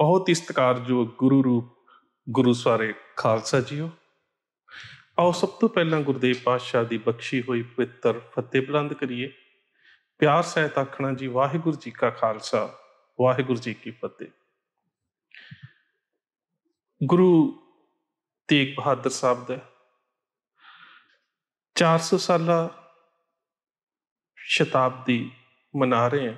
ਬਹੁਤ ਹੀ ਸਤਿਕਾਰਯੋਗ ਗੁਰੂ ਰੂਪ ਗੁਰੂ ਸਾਰੇ ਖਾਲਸਾ ਜੀਓ ਆਓ ਸਭ ਤੋਂ ਪਹਿਲਾਂ ਗੁਰਦੇਵ ਪਾਤਸ਼ਾਹ ਦੀ ਬਖਸ਼ੀ ਹੋਈ ਪਵਿੱਤਰ ਫਤਿਹ ਬੁਲੰਦ ਕਰੀਏ ਪਿਆਰ ਸਹਿਤ ਆਖਣਾ ਜੀ ਵਾਹਿਗੁਰੂ ਜੀ ਕਾ ਖਾਲਸਾ ਵਾਹਿਗੁਰੂ ਜੀ ਕੀ ਫਤਿਹ ਗੁਰੂ ਤੇਗ ਬਹਾਦਰ ਸਾਹਿਬ ਦਾ 400 ਸਾਲਾ ਸ਼ਤਾਬਦੀ ਮਨਾ ਰਹੇ ਹਾਂ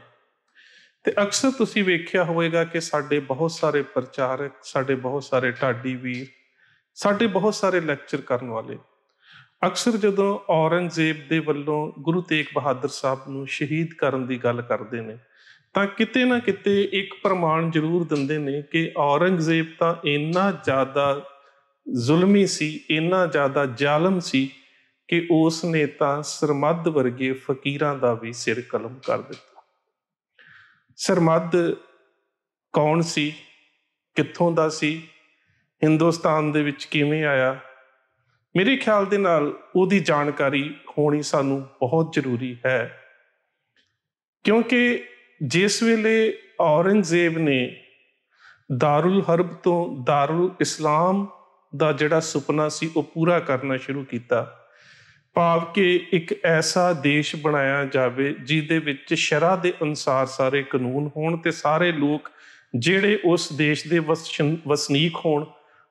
ਤੇ ਅਕਸਰ ਤੁਸੀਂ ਵੇਖਿਆ ਹੋਵੇਗਾ ਕਿ ਸਾਡੇ ਬਹੁਤ ਸਾਰੇ ਪ੍ਰਚਾਰਕ ਸਾਡੇ ਬਹੁਤ ਸਾਰੇ ਢਾਡੀ ਵੀਰ ਸਾਡੇ ਬਹੁਤ ਸਾਰੇ ਲੈਕਚਰ ਕਰਨ ਵਾਲੇ ਅਕਸਰ ਜਦੋਂ ਔਰੰਗਜ਼ੇਬ ਦੇ ਵੱਲੋਂ ਗੁਰੂ ਤੇਗ ਬਹਾਦਰ ਸਾਹਿਬ ਨੂੰ ਸ਼ਹੀਦ ਕਰਨ ਦੀ ਗੱਲ ਕਰਦੇ ਨੇ ਤਾਂ ਕਿਤੇ ਨਾ ਕਿਤੇ ਇੱਕ ਪ੍ਰਮਾਣ ਜ਼ਰੂਰ ਦਿੰਦੇ ਨੇ ਕਿ ਔਰੰਗਜ਼ੇਬ ਤਾਂ ਇੰਨਾ ਜ਼ਿਆਦਾ ਜ਼ੁਲਮੀ ਸੀ ਇੰਨਾ ਜ਼ਿਆਦਾ ਜ਼ਾਲਮ ਸੀ ਕਿ ਉਸ ਨੇ ਤਾਂ ਸਰਮੱਧ ਵਰਗੇ ਫਕੀਰਾਂ ਦਾ ਵੀ ਸਿਰ ਕਲਮ ਕਰ ਦਿੱਤਾ ਸਰਮਦ ਕੌਣ ਸੀ ਕਿੱਥੋਂ ਦਾ ਸੀ ਹਿੰਦੁਸਤਾਨ ਦੇ ਵਿੱਚ ਕਿਵੇਂ ਆਇਆ ਮੇਰੇ ਖਿਆਲ ਦੇ ਨਾਲ ਉਹਦੀ ਜਾਣਕਾਰੀ ਹੋਣੀ ਸਾਨੂੰ ਬਹੁਤ ਜ਼ਰੂਰੀ ਹੈ ਕਿਉਂਕਿ ਜਿਸ ਵੇਲੇ ਔਰੰਗਜ਼ੇਬ ਨੇ ਦਾਰੁਲ ਹਰਬ ਤੋਂ ਦਾਰੁਲ ਇਸਲਾਮ ਦਾ ਜਿਹੜਾ ਸੁਪਨਾ ਸੀ ਉਹ ਪੂਰਾ ਕਰਨਾ ਸ਼ੁਰੂ ਕੀਤਾ ਭਾਵ ਕਿ ਇੱਕ ਐਸਾ ਦੇਸ਼ ਬਣਾਇਆ ਜਾਵੇ ਜਿਹਦੇ ਵਿੱਚ ਸ਼ਰਾ ਦੇ ਅਨਸਾਰ ਸਾਰੇ ਕਾਨੂੰਨ ਹੋਣ ਤੇ ਸਾਰੇ ਲੋਕ ਜਿਹੜੇ ਉਸ ਦੇਸ਼ ਦੇ ਵਸਨੀਕ ਹੋਣ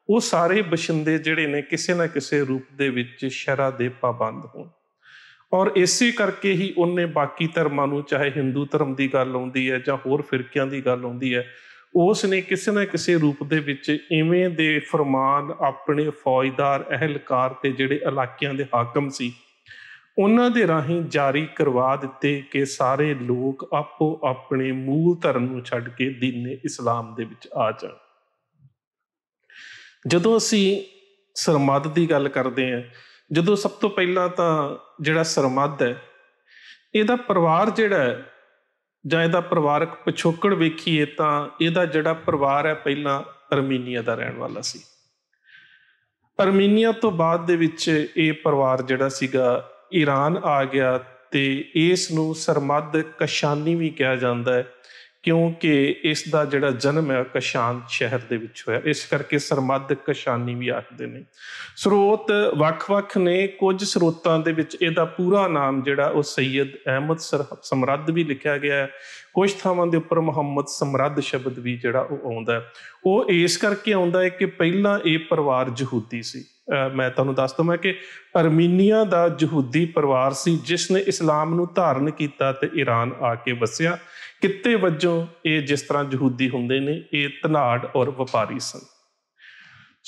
ਉਹ ਸਾਰੇ ਬਸ਼ਿੰਦੇ ਜਿਹੜੇ ਨੇ ਕਿਸੇ ਨਾ ਕਿਸੇ ਰੂਪ ਦੇ ਵਿੱਚ ਸ਼ਰਾ ਦੇ ਪਾਬੰਦ ਹੋਣ ਔਰ ਇਸੇ ਕਰਕੇ ਹੀ ਉਹਨੇ ਬਾਕੀ ਧਰਮਾਂ ਨੂੰ ਚਾਹੇ ਹਿੰਦੂ ਧਰਮ ਦੀ ਗੱਲ ਆਉਂਦੀ ਹੈ ਜਾਂ ਹੋਰ ਫਿਰਕਿਆਂ ਦੀ ਗੱਲ ਆਉਂਦੀ ਹੈ ਉਸ ਨੇ ਕਿਸੇ ਨਾ ਕਿਸੇ ਰੂਪ ਦੇ ਵਿੱਚ ਇਵੇਂ ਦੇ ਫਰਮਾਨ ਆਪਣੇ ਫੌਜਦਾਰ ਅਹਲਕਾਰ ਤੇ ਜਿਹੜੇ ਇਲਾਕਿਆਂ ਦੇ ਹਾਕਮ ਸੀ ਉਹਨਾਂ ਦੇ ਰਾਹੀਂ ਜਾਰੀ ਕਰਵਾ ਦਿੱਤੇ ਕਿ ਸਾਰੇ ਲੋਕ ਆਪੋ ਆਪਣੇ ਮੂਲ ਧਰਮ ਨੂੰ ਛੱਡ ਕੇ دین ਇਸਲਾਮ ਦੇ ਵਿੱਚ ਆ ਜਾਣ ਜਦੋਂ ਅਸੀਂ ਸਰਮਦ ਦੀ ਗੱਲ ਕਰਦੇ ਹਾਂ ਜਦੋਂ ਸਭ ਤੋਂ ਪਹਿਲਾਂ ਤਾਂ ਜਿਹੜਾ ਸਰਮਦ ਹੈ ਇਹਦਾ ਪਰਿਵਾਰ ਜਿਹੜਾ ਹੈ ਜਾਂ ਇਹਦਾ ਪਰਿਵਾਰਕ ਪਿਛੋਕੜ ਵੇਖੀਏ ਤਾਂ ਇਹਦਾ ਜਿਹੜਾ ਪਰਿਵਾਰ ਹੈ ਪਹਿਲਾਂ ਅਰਮੀਨੀਆ ਦਾ ਰਹਿਣ ਵਾਲਾ ਸੀ ਅਰਮੀਨੀਆ ਤੋਂ ਬਾਅਦ ਦੇ ਵਿੱਚ ਇਹ ਪਰਿਵਾਰ ਜਿਹੜਾ ਸੀਗਾ ਈਰਾਨ ਆ ਗਿਆ ਤੇ ਇਸ ਨੂੰ ਸਰਮਦ ਕਸ਼ਾਨੀ ਵੀ ਕਿਹਾ ਜਾਂਦਾ ਹੈ ਕਿਉਂਕਿ ਇਸ ਦਾ ਜਿਹੜਾ ਜਨਮ ਹੈ ਕਸ਼ਾਨ ਸ਼ਹਿਰ ਦੇ ਵਿੱਚ ਹੋਇਆ ਇਸ ਕਰਕੇ ਸਰਮਦ ਕਸ਼ਾਨੀ ਵੀ ਆਖਦੇ ਨੇ ਸਰੋਤ ਵੱਖ-ਵੱਖ ਨੇ ਕੁਝ ਸਰੋਤਾਂ ਦੇ ਵਿੱਚ ਇਹਦਾ ਪੂਰਾ ਨਾਮ ਜਿਹੜਾ ਉਹ ਸੈਦ ਅਹਿਮਦ ਸਮਰੱਦ ਵੀ ਲਿਖਿਆ ਗਿਆ ਹੈ ਕੁਝ ਥਾਵਾਂ ਦੇ ਉੱਪਰ ਮੁਹੰਮਦ ਸਮਰੱਦ ਸ਼ਬਦ ਵੀ ਜਿਹੜਾ ਉਹ ਆਉਂਦਾ ਉਹ ਇਸ ਕਰਕੇ ਆਉਂਦਾ ਹੈ ਕਿ ਪਹਿਲਾਂ ਇਹ ਪਰਿਵਾਰ ਯਹੂਦੀ ਸੀ ਮੈਂ ਤੁਹਾਨੂੰ ਦੱਸ ਦਵਾਂ ਕਿ ਅਰਮੀਨੀਆ ਦਾ ਯਹੂਦੀ ਪਰਿਵਾਰ ਸੀ ਜਿਸ ਨੇ ਇਸਲਾਮ ਨੂੰ ਧਾਰਨ ਕੀਤਾ ਤੇ ਈਰਾਨ ਆ ਕੇ ਵਸਿਆ ਕਿੱਤੇ ਵੱਜੋਂ ਇਹ ਜਿਸ ਤਰ੍ਹਾਂ ਯਹੂਦੀ ਹੁੰਦੇ ਨੇ ਇਹ ਧਨਾੜ ਔਰ ਵਪਾਰੀ ਸਨ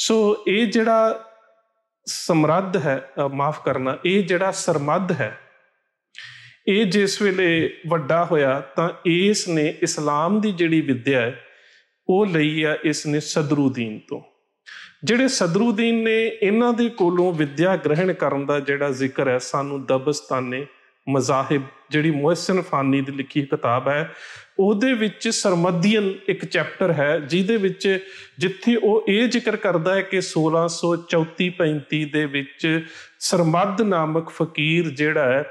ਸੋ ਇਹ ਜਿਹੜਾ ਸਮਰੱਧ ਹੈ ਮਾਫ ਕਰਨਾ ਇਹ ਜਿਹੜਾ ਸਰਮੱਧ ਹੈ ਇਹ ਜਿਸ ਵੇਲੇ ਵੱਡਾ ਹੋਇਆ ਤਾਂ ਇਸ ਨੇ ਇਸਲਾਮ ਦੀ ਜਿਹੜੀ ਵਿੱਦਿਆ ਹੈ ਉਹ ਲਈ ਆ ਇਸ ਨੇ ਸਦਰੂਦੀਨ ਤੋਂ ਜਿਹੜੇ ਸਦਰੂਦੀਨ ਨੇ ਇਹਨਾਂ ਦੇ ਕੋਲੋਂ ਵਿੱਦਿਆ ਗ੍ਰਹਿਣ ਕਰਨ ਦਾ ਜਿਹੜਾ ਜ਼ਿਕਰ ਹੈ ਸਾਨੂੰ ਦਬਸਤਾਨੇ ਮਜ਼ਾਹਿਬ ਜਿਹੜੀ ਮੁਹਸਨ ਫਾਨੀ ਦੀ ਲਿਖੀ ਕਿਤਾਬ ਹੈ ਉਹਦੇ ਵਿੱਚ ਸਰਮਦੀਅਨ ਇੱਕ ਚੈਪਟਰ ਹੈ ਜਿਹਦੇ ਵਿੱਚ ਜਿੱਥੇ ਉਹ ਇਹ ਜ਼ਿਕਰ ਕਰਦਾ ਹੈ ਕਿ 1634 35 ਦੇ ਵਿੱਚ ਸਰਮਦ ਨਾਮਕ ਫਕੀਰ ਜਿਹੜਾ ਹੈ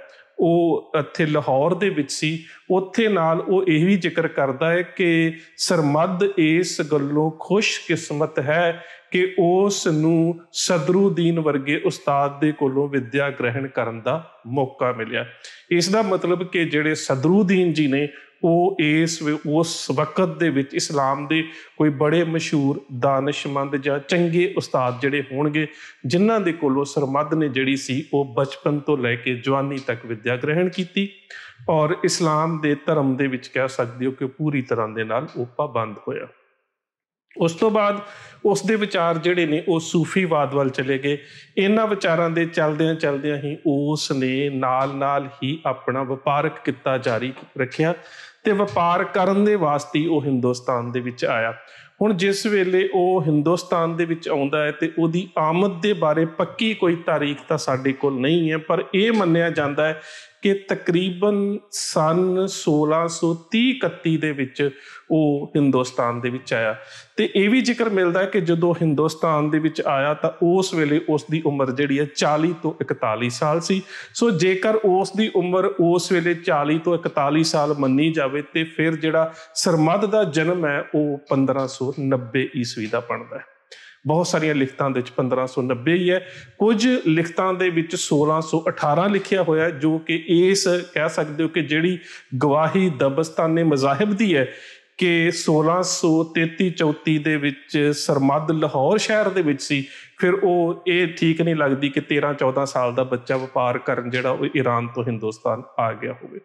ਉਹ ਇੱਥੇ ਲਾਹੌਰ ਦੇ ਵਿੱਚ ਸੀ ਉੱਥੇ ਨਾਲ ਉਹ ਇਹ ਵੀ ਜ਼ਿਕਰ ਕਰਦਾ ਹੈ ਕਿ ਸਰਮਦ ਇਸ ਗੱਲੋਂ ਖੁਸ਼ਕਿਸਮਤ ਹੈ ਕਿ ਉਸ ਨੂੰ ਸਦਰੂਦੀਨ ਵਰਗੇ ਉਸਤਾਦ ਦੇ ਕੋਲੋਂ ਵਿਦਿਆ ਗ੍ਰਹਿਣ ਕਰਨ ਦਾ ਮੌਕਾ ਮਿਲਿਆ ਇਸ ਦਾ ਮਤਲਬ ਕਿ ਜਿਹੜੇ ਸਦਰੂਦੀਨ ਜੀ ਨੇ ਉਹ ਇਸ ਉਸ ਵਕਤ ਦੇ ਵਿੱਚ ਇਸਲਾਮ ਦੇ ਕੋਈ ਬੜੇ ਮਸ਼ਹੂਰ ਦਾਨਿਸ਼ਮੰਦ ਜਾਂ ਚੰਗੇ ਉਸਤਾਦ ਜਿਹੜੇ ਹੋਣਗੇ ਜਿਨ੍ਹਾਂ ਦੇ ਕੋਲੋਂ ਸਰਮਦ ਨੇ ਜਿਹੜੀ ਸੀ ਉਹ ਬਚਪਨ ਤੋਂ ਲੈ ਕੇ ਜਵਾਨੀ ਤੱਕ ਵਿਦਿਆ ਗ੍ਰਹਿਣ ਕੀਤੀ ਔਰ ਇਸਲਾਮ ਦੇ ਧਰਮ ਦੇ ਵਿੱਚ ਕਹਿ ਸਕਦੇ ਹੋ ਕਿ ਪੂਰੀ ਤਰ੍ਹਾਂ ਦੇ ਨਾਲ ਉਹ ਪਾਬੰਦ ਹੋਇਆ ਉਸ ਤੋਂ ਬਾਅਦ ਉਸ ਦੇ ਵਿਚਾਰ ਜਿਹੜੇ ਨੇ ਉਹ ਸੂਫੀਵਾਦ ਵੱਲ ਚਲੇ ਗਏ ਇਹਨਾਂ ਵਿਚਾਰਾਂ ਦੇ ਚਲਦਿਆਂ ਚਲਦਿਆਂ ਹੀ ਉਸ ਨੇ ਨਾਲ-ਨਾਲ ਹੀ ਆਪਣਾ ਵਪਾਰਕ ਕਿੱਤਾ ਜਾਰੀ ਰੱਖਿਆ ਤੇ ਵਪਾਰ ਕਰਨ ਦੇ ਵਾਸਤੇ ਉਹ ਹਿੰਦੁਸਤਾਨ ਦੇ ਵਿੱਚ ਆਇਆ ਹੁਣ ਜਿਸ ਵੇਲੇ ਉਹ ਹਿੰਦੁਸਤਾਨ ਦੇ ਵਿੱਚ ਆਉਂਦਾ ਹੈ ਤੇ ਉਹਦੀ ਆਮਦ ਦੇ ਬਾਰੇ ਪੱਕੀ ਕੋਈ ਤਾਰੀਖ ਤਾਂ ਸਾਡੇ ਕੋਲ ਨਹੀਂ ਹੈ ਪਰ ਇਹ ਮੰਨਿਆ ਜਾਂਦਾ ਹੈ ਕਿ ਤਕਰੀਬਨ ਸਨ 1630-31 ਦੇ ਵਿੱਚ ਉਹ ਹਿੰਦੁਸਤਾਨ ਦੇ ਵਿੱਚ ਆਇਆ ਤੇ ਇਹ ਵੀ ਜ਼ਿਕਰ ਮਿਲਦਾ ਹੈ ਕਿ ਜਦੋਂ ਹਿੰਦੁਸਤਾਨ ਦੇ ਵਿੱਚ ਆਇਆ ਤਾਂ ਉਸ ਵੇਲੇ ਉਸ ਦੀ ਉਮਰ ਜਿਹੜੀ ਹੈ 40 ਤੋਂ 41 ਸਾਲ ਸੀ ਸੋ ਜੇਕਰ ਉਸ ਦੀ ਉਮਰ ਉਸ ਵੇਲੇ 40 ਤੋਂ 41 ਸਾਲ ਮੰਨੀ ਜਾਵੇ ਤੇ ਫਿਰ ਜਿਹੜਾ ਸਰਮਦ ਦਾ ਜਨਮ ਹੈ ਉਹ 1590 ਈਸਵੀ ਦਾ ਪੜਦਾ ਹੈ ਬਹੁਤ ਸਾਰੀਆਂ ਲਿਖਤਾਂ ਦੇ ਵਿੱਚ 1590 ਹੀ ਹੈ ਕੁਝ ਲਿਖਤਾਂ ਦੇ ਵਿੱਚ 1618 ਲਿਖਿਆ ਹੋਇਆ ਜੋ ਕਿ ਇਸ ਕਹਿ ਸਕਦੇ ਹੋ ਕਿ ਜਿਹੜੀ ਗਵਾਹੀ ਦਬਸਤਾਨੇ ਮਜ਼ਾਹਿਬ ਦੀ ਹੈ ਕਿ 1633-34 ਦੇ ਵਿੱਚ ਸਰਮਦ ਲਾਹੌਰ ਸ਼ਹਿਰ ਦੇ ਵਿੱਚ ਸੀ ਫਿਰ ਉਹ ਇਹ ਠੀਕ ਨਹੀਂ ਲੱਗਦੀ ਕਿ 13-14 ਸਾਲ ਦਾ ਬੱਚਾ ਵਪਾਰ ਕਰਨ ਜਿਹੜਾ ਉਹ ਈਰਾਨ ਤੋਂ ਹਿੰਦੁਸਤਾਨ ਆ ਗਿਆ ਹੋਵੇ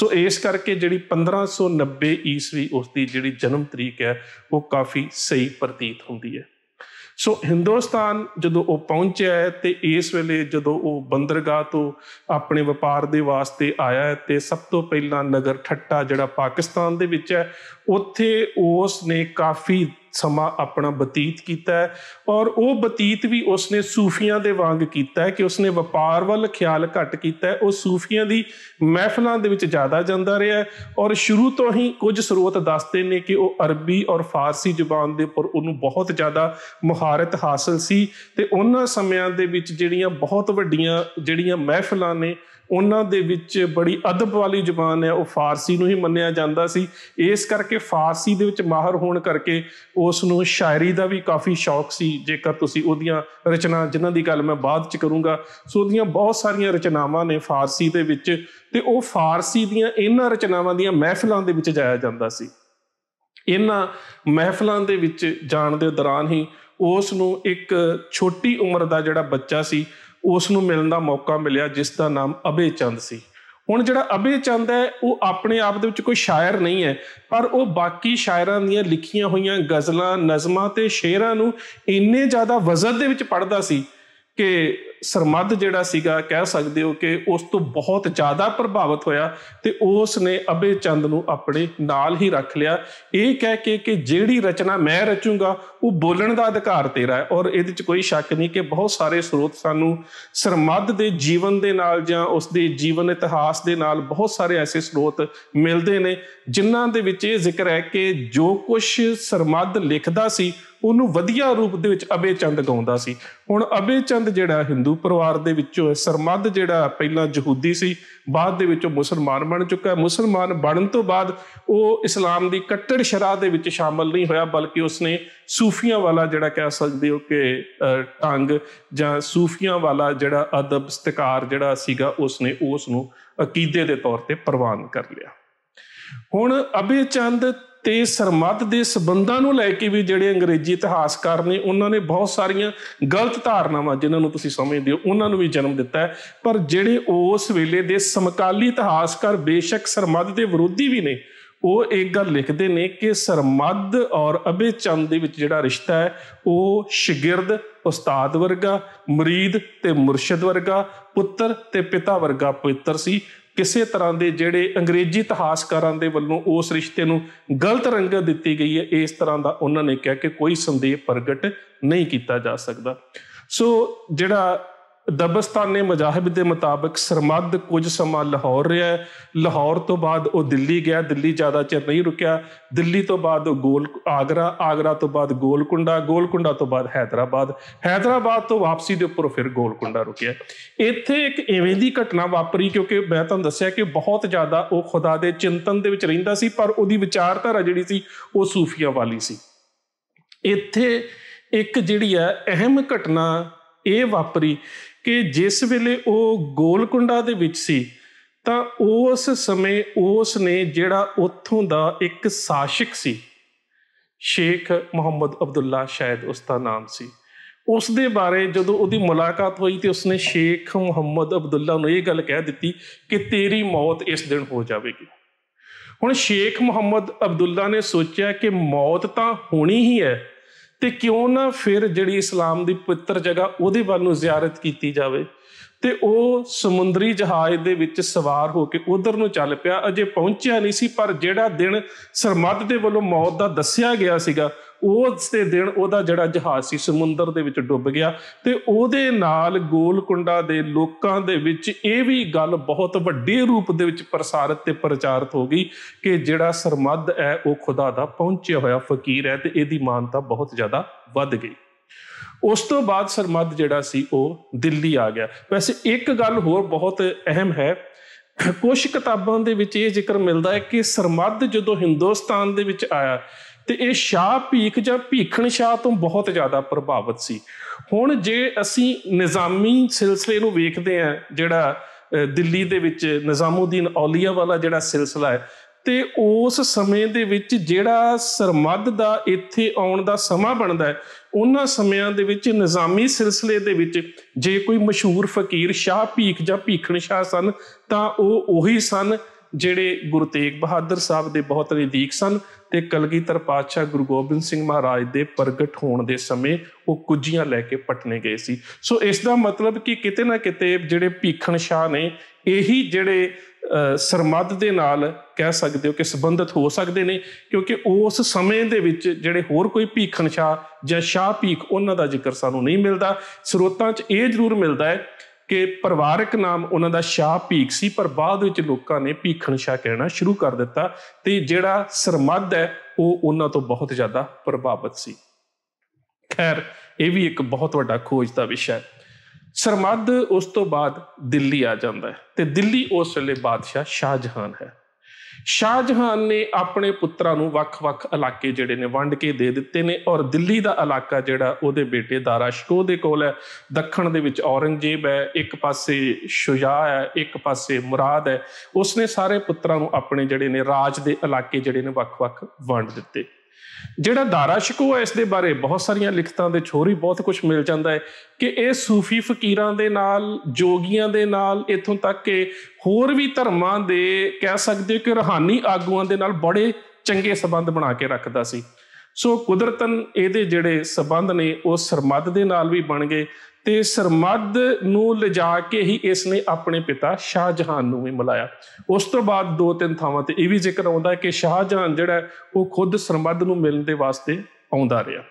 ਸੋ ਇਸ ਕਰਕੇ ਜਿਹੜੀ 1590 ਈਸਵੀ ਉਸ ਦੀ ਜਿਹੜੀ ਜਨਮ ਤਰੀਕ ਹੈ ਉਹ ਕਾਫੀ ਸਹੀ ਪ੍ਰਤੀਤ ਹੁੰਦੀ ਹੈ ਸੋ ਹਿੰਦੁਸਤਾਨ ਜਦੋਂ ਉਹ ਪਹੁੰਚਿਆ ਹੈ ਤੇ ਇਸ ਵੇਲੇ ਜਦੋਂ ਉਹ ਬੰਦਰਗਾਹ ਤੋਂ ਆਪਣੇ ਵਪਾਰ ਦੇ ਵਾਸਤੇ ਆਇਆ ਹੈ ਤੇ ਸਭ ਤੋਂ ਪਹਿਲਾਂ ਨਗਰ ਠੱਟਾ ਜਿਹੜਾ ਪਾਕਿਸਤਾਨ ਦੇ ਵਿੱਚ ਹੈ ਉੱਥੇ ਉਸ ਨੇ ਕਾਫੀ ਸਮਾਂ ਆਪਣਾ ਬਤੀਤ ਕੀਤਾ ਹੈ ਔਰ ਉਹ ਬਤੀਤ ਵੀ ਉਸਨੇ ਸੂਫੀਆਂ ਦੇ ਵਾਂਗ ਕੀਤਾ ਹੈ ਕਿ ਉਸਨੇ ਵਪਾਰ ਵੱਲ ਖਿਆਲ ਘੱਟ ਕੀਤਾ ਹੈ ਉਹ ਸੂਫੀਆਂ ਦੀ ਮਹਿਫਲਾਂ ਦੇ ਵਿੱਚ ਜ਼ਿਆਦਾ ਜਾਂਦਾ ਰਿਹਾ ਹੈ ਔਰ ਸ਼ੁਰੂ ਤੋਂ ਹੀ ਕੁਝ ਸਰੋਤ ਦੱਸਦੇ ਨੇ ਕਿ ਉਹ ਅਰਬੀ ਔਰ ਫਾਰਸੀ ਜ਼ੁਬਾਨ ਦੇ ਉੱਪਰ ਉਹਨੂੰ ਬਹੁਤ ਜ਼ਿਆਦਾ ਮੁਹਾਰਤ ਹਾਸਲ ਸੀ ਤੇ ਉਹਨਾਂ ਸਮਿਆਂ ਦੇ ਵਿੱਚ ਜਿਹੜੀਆਂ ਬਹੁਤ ਵੱਡੀਆਂ ਜਿਹੜੀਆਂ ਮਹਿਫਲਾਂ ਨੇ ਉਹਨਾਂ ਦੇ ਵਿੱਚ ਬੜੀ ਅਦਬ ਵਾਲੀ ਜ਼ੁਬਾਨ ਹੈ ਉਹ ਫਾਰਸੀ ਨੂੰ ਹੀ ਮੰਨਿਆ ਜਾਂਦਾ ਸੀ ਇਸ ਕਰਕੇ ਫਾਰਸੀ ਦੇ ਵਿੱਚ ਮਾਹਰ ਹੋਣ ਕਰਕੇ ਉਸ ਨੂੰ ਸ਼ਾਇਰੀ ਦਾ ਵੀ ਕਾਫੀ ਸ਼ੌਕ ਸੀ ਜੇਕਰ ਤੁਸੀਂ ਉਹਦੀਆਂ ਰਚਨਾ ਜਿਨ੍ਹਾਂ ਦੀ ਗੱਲ ਮੈਂ ਬਾਅਦ ਚ ਕਰੂੰਗਾ ਸੋ ਉਹਦੀਆਂ ਬਹੁਤ ਸਾਰੀਆਂ ਰਚਨਾਵਾਂ ਨੇ ਫਾਰਸੀ ਦੇ ਵਿੱਚ ਤੇ ਉਹ ਫਾਰਸੀ ਦੀਆਂ ਇਹਨਾਂ ਰਚਨਾਵਾਂ ਦੀਆਂ ਮਹਿਫਲਾਂ ਦੇ ਵਿੱਚ ਜਾਇਆ ਜਾਂਦਾ ਸੀ ਇਹਨਾਂ ਮਹਿਫਲਾਂ ਦੇ ਵਿੱਚ ਜਾਣ ਦੇ ਦੌਰਾਨ ਹੀ ਉਸ ਨੂੰ ਇੱਕ ਛੋਟੀ ਉਮਰ ਦਾ ਜਿਹੜਾ ਬੱਚਾ ਸੀ ਉਸ ਨੂੰ ਮਿਲਣ ਦਾ ਮੌਕਾ ਮਿਲਿਆ ਜਿਸ ਦਾ ਨਾਮ ਅਬੇ ਚੰਦ ਸੀ ਹੁਣ ਜਿਹੜਾ ਅਭੇ ਚੰਦ ਹੈ ਉਹ ਆਪਣੇ ਆਪ ਦੇ ਵਿੱਚ ਕੋਈ ਸ਼ਾਇਰ ਨਹੀਂ ਹੈ ਪਰ ਉਹ ਬਾਕੀ ਸ਼ਾਇਰਾਂ ਦੀਆਂ ਲਿਖੀਆਂ ਹੋਈਆਂ ਗਜ਼ਲਾਂ ਨਜ਼ਮਾਂ ਤੇ ਸ਼ੇਰਾਂ ਨੂੰ ਇੰਨੇ ਜ਼ਿਆਦਾ ਵਜ਼ਨ ਦੇ ਵਿੱਚ ਪੜਦਾ ਸੀ ਕਿ ਸਰਮਦ ਜਿਹੜਾ ਸੀਗਾ ਕਹਿ ਸਕਦੇ ਹੋ ਕਿ ਉਸ ਤੋਂ ਬਹੁਤ ਜ਼ਿਆਦਾ ਪ੍ਰਭਾਵਿਤ ਹੋਇਆ ਤੇ ਉਸ ਨੇ ਅਬੇ ਚੰਦ ਨੂੰ ਆਪਣੇ ਨਾਲ ਹੀ ਰੱਖ ਲਿਆ ਇਹ ਕਹਿ ਕੇ ਕਿ ਜਿਹੜੀ ਰਚਨਾ ਮੈਂ ਰਚੂੰਗਾ ਉਹ ਬੋਲਣ ਦਾ ਅਧਿਕਾਰ ਤੇਰਾ ਹੈ ਔਰ ਇਹਦੇ 'ਚ ਕੋਈ ਸ਼ੱਕ ਨਹੀਂ ਕਿ ਬਹੁਤ ਸਾਰੇ ਸਰੋਤ ਸਾਨੂੰ ਸਰਮਦ ਦੇ ਜੀਵਨ ਦੇ ਨਾਲ ਜਾਂ ਉਸ ਦੇ ਜੀਵਨ ਇਤਿਹਾਸ ਦੇ ਨਾਲ ਬਹੁਤ ਸਾਰੇ ਐਸੇ ਸਰੋਤ ਮਿਲਦੇ ਨੇ ਜਿਨ੍ਹਾਂ ਦੇ ਵਿੱਚ ਇਹ ਜ਼ਿਕਰ ਹੈ ਕਿ ਜੋ ਕੁਝ ਸਰਮਦ ਲਿਖਦਾ ਸੀ ਉਹਨੂੰ ਵਧੀਆ ਰੂਪ ਦੇ ਵਿੱਚ ਅਬੇ ਚੰਦ ਗਾਉਂਦਾ ਸੀ ਹੁਣ ਅਬੇ ਚੰਦ ਜਿਹੜਾ ਹਿੰਦੂ ਪਰਿਵਾਰ ਦੇ ਵਿੱਚੋਂ ਹੈ ਸਰਮਦ ਜਿਹੜਾ ਪਹਿਲਾਂ ਯਹੂਦੀ ਸੀ ਬਾਅਦ ਦੇ ਵਿੱਚੋਂ ਮੁਸਲਮਾਨ ਬਣ ਚੁੱਕਾ ਹੈ ਮੁਸਲਮਾਨ ਬਣਨ ਤੋਂ ਬਾਅਦ ਉਹ ਇਸਲਾਮ ਦੀ ਕੱਟੜ ਸ਼ਰਾ ਦੇ ਵਿੱਚ ਸ਼ਾਮਲ ਨਹੀਂ ਹੋਇਆ ਬਲਕਿ ਉਸਨੇ ਸੂਫੀਆਂ ਵਾਲਾ ਜਿਹੜਾ ਕਹਿ ਸਕਦੇ ਹੋ ਕਿ ਟੰਗ ਜਾਂ ਸੂਫੀਆਂ ਵਾਲਾ ਜਿਹੜਾ ਅਦਬ ਸਤਕਾਰ ਜਿਹੜਾ ਸੀਗਾ ਉਸਨੇ ਉਸ ਨੂੰ ਅਕੀਦੇ ਦੇ ਤੌਰ ਤੇ ਪ੍ਰਵਾਨ ਕਰ ਲਿਆ ਹੁਣ ਅਬੇ ਚੰਦ ਤੇ ਸਰਮਦ ਦੇ ਸਬੰਧਾਂ ਨੂੰ ਲੈ ਕੇ ਵੀ ਜਿਹੜੇ ਅੰਗਰੇਜ਼ੀ ਇਤਿਹਾਸਕਾਰ ਨੇ ਉਹਨਾਂ ਨੇ ਬਹੁਤ ਸਾਰੀਆਂ ਗਲਤ ਧਾਰਨਾਵਾਂ ਜਿਨ੍ਹਾਂ ਨੂੰ ਤੁਸੀਂ ਸਮਝਦੇ ਹੋ ਉਹਨਾਂ ਨੂੰ ਵੀ ਜਨਮ ਦਿੱਤਾ ਪਰ ਜਿਹੜੇ ਉਸ ਵੇਲੇ ਦੇ ਸਮਕਾਲੀ ਇਤਿਹਾਸਕਾਰ ਬੇਸ਼ੱਕ ਸਰਮਦ ਦੇ ਵਿਰੋਧੀ ਵੀ ਨੇ ਉਹ ਇੱਕ ਗੱਲ ਲਿਖਦੇ ਨੇ ਕਿ ਸਰਮਦ ਔਰ ਅਬੇ ਚੰਦ ਦੇ ਵਿੱਚ ਜਿਹੜਾ ਰਿਸ਼ਤਾ ਹੈ ਉਹ ਸ਼ਾਗਿਰਦ ਉਸਤਾਦ ਵਰਗਾ ਮਰੀਦ ਤੇ ਮੁਰਸ਼ਿਦ ਵਰਗਾ ਪੁੱਤਰ ਤੇ ਪਿਤਾ ਵਰਗਾ ਪਵਿੱਤਰ ਸੀ ਕਿਸੇ ਤਰ੍ਹਾਂ ਦੇ ਜਿਹੜੇ ਅੰਗਰੇਜ਼ੀ ਇਤਿਹਾਸਕਾਰਾਂ ਦੇ ਵੱਲੋਂ ਉਸ ਰਿਸ਼ਤੇ ਨੂੰ ਗਲਤ ਰੰਗਤ ਦਿੱਤੀ ਗਈ ਹੈ ਇਸ ਤਰ੍ਹਾਂ ਦਾ ਉਹਨਾਂ ਨੇ ਕਿਹਾ ਕਿ ਕੋਈ ਸੰਦੇਹ ਪ੍ਰਗਟ ਨਹੀਂ ਕੀਤਾ ਜਾ ਸਕਦਾ ਸੋ ਜਿਹੜਾ ਦਬਸਤਾਨੇ ਮਜ਼ਾਹਬ ਦੇ ਮੁਤਾਬਕ ਸਰਮਦ ਕੁਝ ਸਮਾਂ ਲਾਹੌਰ ਰਿਹਾ ਲਾਹੌਰ ਤੋਂ ਬਾਅਦ ਉਹ ਦਿੱਲੀ ਗਿਆ ਦਿੱਲੀ ਜ਼ਿਆਦਾ ਚਿਰ ਨਹੀਂ ਰੁਕਿਆ ਦਿੱਲੀ ਤੋਂ ਬਾਅਦ ਉਹ ਗੋਲ ਆਗਰਾ ਆਗਰਾ ਤੋਂ ਬਾਅਦ ਗੋਲਕੁੰਡਾ ਗੋਲਕੁੰਡਾ ਤੋਂ ਬਾਅਦ ਹైదరాబాద్ ਹైదరాబాద్ ਤੋਂ ਵਾਪਸੀ ਦੇ ਉੱਪਰ ਫਿਰ ਗੋਲਕੁੰਡਾ ਰੁਕਿਆ ਇੱਥੇ ਇੱਕ ਐਵੇਂ ਦੀ ਘਟਨਾ ਵਾਪਰੀ ਕਿਉਂਕਿ ਮੈਂ ਤੁਹਾਨੂੰ ਦੱਸਿਆ ਕਿ ਬਹੁਤ ਜ਼ਿਆਦਾ ਉਹ ਖੁਦਾ ਦੇ ਚਿੰਤਨ ਦੇ ਵਿੱਚ ਰਹਿੰਦਾ ਸੀ ਪਰ ਉਹਦੀ ਵਿਚਾਰਧਾਰਾ ਜਿਹੜੀ ਸੀ ਉਹ ਸੂਫੀਆ ਵਾਲੀ ਸੀ ਇੱਥੇ ਇੱਕ ਜਿਹੜੀ ਹੈ ਅਹਿਮ ਘਟਨਾ ਇਹ ਵਾਪਰੀ ਕਿ ਜਿਸ ਵੇਲੇ ਉਹ ਗੋਲਕੁੰਡਾ ਦੇ ਵਿੱਚ ਸੀ ਤਾਂ ਉਸ ਸਮੇਂ ਉਸ ਨੇ ਜਿਹੜਾ ਉੱਥੋਂ ਦਾ ਇੱਕ ਸ਼ਾਸਕ ਸੀ ਸ਼ੇਖ ਮੁਹੰਮਦ ਅਬਦੁੱਲਾ ਸ਼ਾਇਦ ਉਸ ਦਾ ਨਾਮ ਸੀ ਉਸ ਦੇ ਬਾਰੇ ਜਦੋਂ ਉਹਦੀ ਮੁਲਾਕਾਤ ਹੋਈ ਤੇ ਉਸਨੇ ਸ਼ੇਖ ਮੁਹੰਮਦ ਅਬਦੁੱਲਾ ਨੂੰ ਇਹ ਗੱਲ ਕਹਿ ਦਿੱਤੀ ਕਿ ਤੇਰੀ ਮੌਤ ਇਸ ਦਿਨ ਹੋ ਜਾਵੇਗੀ ਹੁਣ ਸ਼ੇਖ ਮੁਹੰਮਦ ਅਬਦੁੱਲਾ ਨੇ ਸੋਚਿਆ ਕਿ ਮੌਤ ਤਾਂ ਹੋਣੀ ਹੀ ਹੈ ਤੇ ਕਿਉਂ ਨਾ ਫਿਰ ਜਿਹੜੀ ਇਸਲਾਮ ਦੀ ਪਵਿੱਤਰ ਜਗ੍ਹਾ ਉਹਦੇ ਵੱਲ ਨੂੰ ਜ਼ਿਆਰਤ ਕੀਤੀ ਜਾਵੇ ਤੇ ਉਹ ਸਮੁੰਦਰੀ ਜਹਾਜ਼ ਦੇ ਵਿੱਚ ਸਵਾਰ ਹੋ ਕੇ ਉਧਰ ਨੂੰ ਚੱਲ ਪਿਆ ਅਜੇ ਪਹੁੰਚਿਆ ਨਹੀਂ ਸੀ ਪਰ ਜਿਹੜਾ ਦਿਨ ਸਰਮਦ ਦੇ ਵੱਲੋਂ ਮੌਤ ਦਾ ਦੱਸਿਆ ਗਿਆ ਸੀਗਾ ਉਸ ਦੇ ਦਿਨ ਉਹਦਾ ਜਿਹੜਾ ਜਹਾਜ਼ ਸੀ ਸਮੁੰਦਰ ਦੇ ਵਿੱਚ ਡੁੱਬ ਗਿਆ ਤੇ ਉਹਦੇ ਨਾਲ ਗੋਲਕੁੰਡਾ ਦੇ ਲੋਕਾਂ ਦੇ ਵਿੱਚ ਇਹ ਵੀ ਗੱਲ ਬਹੁਤ ਵੱਡੇ ਰੂਪ ਦੇ ਵਿੱਚ ਪ੍ਰਸਾਰਿਤ ਤੇ ਪ੍ਰਚਾਰਿਤ ਹੋ ਗਈ ਕਿ ਜਿਹੜਾ ਸਰਮਦ ਹੈ ਉਹ ਖੁਦਾ ਦਾ ਪਹੁੰਚਿਆ ਹੋਇਆ ਫਕੀਰ ਹੈ ਤੇ ਇਹਦੀ ਮਾਨਤਾ ਬਹੁਤ ਜ਼ਿਆਦਾ ਵੱਧ ਗਈ ਉਸ ਤੋਂ ਬਾਅਦ ਸਰਮਦ ਜਿਹੜਾ ਸੀ ਉਹ ਦਿੱਲੀ ਆ ਗਿਆ ਵੈਸੇ ਇੱਕ ਗੱਲ ਹੋਰ ਬਹੁਤ ਅਹਿਮ ਹੈ ਕੁਝ ਕਿਤਾਬਾਂ ਦੇ ਵਿੱਚ ਇਹ ਜ਼ਿਕਰ ਮਿਲਦਾ ਹੈ ਕਿ ਸਰਮਦ ਜਦੋਂ ਹਿੰਦੁਸਤਾਨ ਦੇ ਵਿੱਚ ਆਇਆ ਤੇ ਇਹ ਸ਼ਾਹ ਭੀਖ ਜਾਂ ਭੀਖਣ ਸ਼ਾਹ ਤੋਂ ਬਹੁਤ ਜ਼ਿਆਦਾ ਪ੍ਰਭਾਵਿਤ ਸੀ ਹੁਣ ਜੇ ਅਸੀਂ ਨਿਜ਼ਾਮੀ ਸਿਲਸਿਲੇ ਨੂੰ ਵੇਖਦੇ ਆ ਜਿਹੜਾ ਦਿੱਲੀ ਦੇ ਵਿੱਚ ਨਿਜ਼ਾਮੂਦੀਨ ਔਲੀਆ ਵਾਲਾ ਜਿਹੜਾ ਸਿਲਸਿਲਾ ਹੈ ਤੇ ਉਸ ਸਮੇਂ ਦੇ ਵਿੱਚ ਜਿਹੜਾ ਸਰਮਦ ਦਾ ਇੱਥੇ ਆਉਣ ਦਾ ਸਮਾਂ ਬਣਦਾ ਹੈ ਉਹਨਾਂ ਸਮਿਆਂ ਦੇ ਵਿੱਚ ਨਿਜ਼ਾਮੀ ਸਿਲਸਿਲੇ ਦੇ ਵਿੱਚ ਜੇ ਕੋਈ ਮਸ਼ਹੂਰ ਫਕੀਰ ਸ਼ਾਹ ਭੀਖ ਜਾਂ ਭੀਖਣ ਸ਼ਾਹ ਸਨ ਤਾਂ ਉਹ ਉਹੀ ਸਨ ਜਿਹੜੇ ਗੁਰੂ ਤੇਗ ਬਹਾਦਰ ਸਾਹਿਬ ਦੇ ਬਹੁਤ ਨਜ਼ਦੀਕ ਸਨ ਤੇ ਕਲਗੀਧਰ ਪਾਤਸ਼ਾਹ ਗੁਰੂ ਗੋਬਿੰਦ ਸਿੰਘ ਮਹਾਰਾਜ ਦੇ ਪ੍ਰਗਟ ਹੋਣ ਦੇ ਸਮੇਂ ਉਹ ਕੁਜੀਆਂ ਲੈ ਕੇ ਪਟਨੇ ਗਏ ਸੀ ਸੋ ਇਸ ਦਾ ਮਤਲਬ ਕਿ ਕਿਤੇ ਨਾ ਕਿਤੇ ਜਿਹੜੇ ਭੀਖਣ ਸ਼ਾਹ ਨੇ ਇਹੀ ਜਿਹੜੇ ਸਰਮਦ ਦੇ ਨਾਲ ਕਹਿ ਸਕਦੇ ਹੋ ਕਿ ਸੰਬੰਧਿਤ ਹੋ ਸਕਦੇ ਨੇ ਕਿਉਂਕਿ ਉਸ ਸਮੇਂ ਦੇ ਵਿੱਚ ਜਿਹੜੇ ਹੋਰ ਕੋਈ ਭੀਖਣ ਸ਼ਾਹ ਜਾਂ ਸ਼ਾਹ ਭੀਖ ਉਹਨਾਂ ਦਾ ਜ਼ਿਕਰ ਸਾਨੂੰ ਨਹੀਂ ਮਿਲਦਾ ਸਰੋਤਾਂ 'ਚ ਇਹ ਜ਼ਰੂਰ ਮਿਲਦਾ ਹੈ ਕਿ ਪਰਿਵਾਰਕ ਨਾਮ ਉਹਨਾਂ ਦਾ ਸ਼ਾਹ ਭੀਖ ਸੀ ਪਰ ਬਾਅਦ ਵਿੱਚ ਲੋਕਾਂ ਨੇ ਭੀਖਣ ਸ਼ਾਹ ਕਹਿਣਾ ਸ਼ੁਰੂ ਕਰ ਦਿੱਤਾ ਤੇ ਜਿਹੜਾ ਸਰਮਦ ਹੈ ਉਹ ਉਹਨਾਂ ਤੋਂ ਬਹੁਤ ਜ਼ਿਆਦਾ ਪ੍ਰਭਾਵਿਤ ਸੀ ਖੈਰ ਇਹ ਵੀ ਇੱਕ ਬਹੁਤ ਵੱਡਾ ਖੋਜ ਦਾ ਵਿਸ਼ਾ ਹੈ ਸਰਮਦ ਉਸ ਤੋਂ ਬਾਅਦ ਦਿੱਲੀ ਆ ਜਾਂਦਾ ਹੈ ਤੇ ਦਿੱਲੀ ਉਸ ਵੇਲੇ ਬਾਦਸ਼ਾਹ ਸ਼ਾਹਜਹਾਨ ਹੈ ਸ਼ਾਹਜਹਾਨ ਨੇ ਆਪਣੇ ਪੁੱਤਰਾਂ ਨੂੰ ਵੱਖ-ਵੱਖ ਇਲਾਕੇ ਜਿਹੜੇ ਨੇ ਵੰਡ ਕੇ ਦੇ ਦਿੱਤੇ ਨੇ ਔਰ ਦਿੱਲੀ ਦਾ ਇਲਾਕਾ ਜਿਹੜਾ ਉਹਦੇ ਬੇਟੇ ਦਾਰਾ ਸ਼ਕੋ ਦੇ ਕੋਲ ਹੈ ਦੱਖਣ ਦੇ ਵਿੱਚ ਔਰੰਗਜ਼ੇਬ ਹੈ ਇੱਕ ਪਾਸੇ ਸ਼ੁਜਾ ਹੈ ਇੱਕ ਪਾਸੇ ਮੁਰਾਦ ਹੈ ਉਸਨੇ ਸਾਰੇ ਪੁੱਤਰਾਂ ਨੂੰ ਆਪਣੇ ਜਿਹੜੇ ਨੇ ਰਾਜ ਦੇ ਇਲਾਕੇ ਜਿਹੜੇ ਨੇ ਵੱਖ-ਵੱਖ ਵੰਡ ਦਿੱਤੇ ਜਿਹੜਾ ਦਾਰਾ ਸ਼ਿਕੋ ਹੈ ਇਸ ਦੇ ਬਾਰੇ ਬਹੁਤ ਸਾਰੀਆਂ ਲਿਖਤਾਂ ਦੇ ਛੋਰੀ ਬਹੁਤ ਕੁਝ ਮਿਲ ਜਾਂਦਾ ਹੈ ਕਿ ਇਹ ਸੂਫੀ ਫਕੀਰਾਂ ਦੇ ਨਾਲ ਜੋਗੀਆਂ ਦੇ ਨਾਲ ਇਥੋਂ ਤੱਕ ਕਿ ਹੋਰ ਵੀ ਧਰਮਾਂ ਦੇ ਕਹਿ ਸਕਦੇ ਕਿ ਰਹਾਨੀ ਆਗੂਆਂ ਦੇ ਨਾਲ ਬੜੇ ਚੰਗੇ ਸਬੰਧ ਬਣਾ ਕੇ ਰੱਖਦਾ ਸੀ ਸੋ ਕੁਦਰਤਨ ਇਹਦੇ ਜਿਹੜੇ ਸਬੰਧ ਨੇ ਉਹ ਸਰਮਦ ਦੇ ਨਾਲ ਵੀ ਬਣ ਗਏ ਤੇ ਸਰਮਦ ਨੂੰ ਲਿਜਾ ਕੇ ਹੀ ਇਸ ਨੇ ਆਪਣੇ ਪਿਤਾ ਸ਼ਾਹਜਹਾਨ ਨੂੰ ਵੀ ਮਿਲਾਇਆ ਉਸ ਤੋਂ ਬਾਅਦ ਦੋ ਤਿੰਨ ਥਾਵਾਂ ਤੇ ਇਹ ਵੀ ਜ਼ਿਕਰ ਆਉਂਦਾ ਹੈ ਕਿ ਸ਼ਾਹਜਹਾਨ ਜਿਹੜਾ ਉਹ ਖੁਦ ਸਰਮਦ ਨੂੰ ਮਿਲਣ ਦੇ ਵਾਸਤੇ ਆਉਂਦਾ ਰਿਹਾ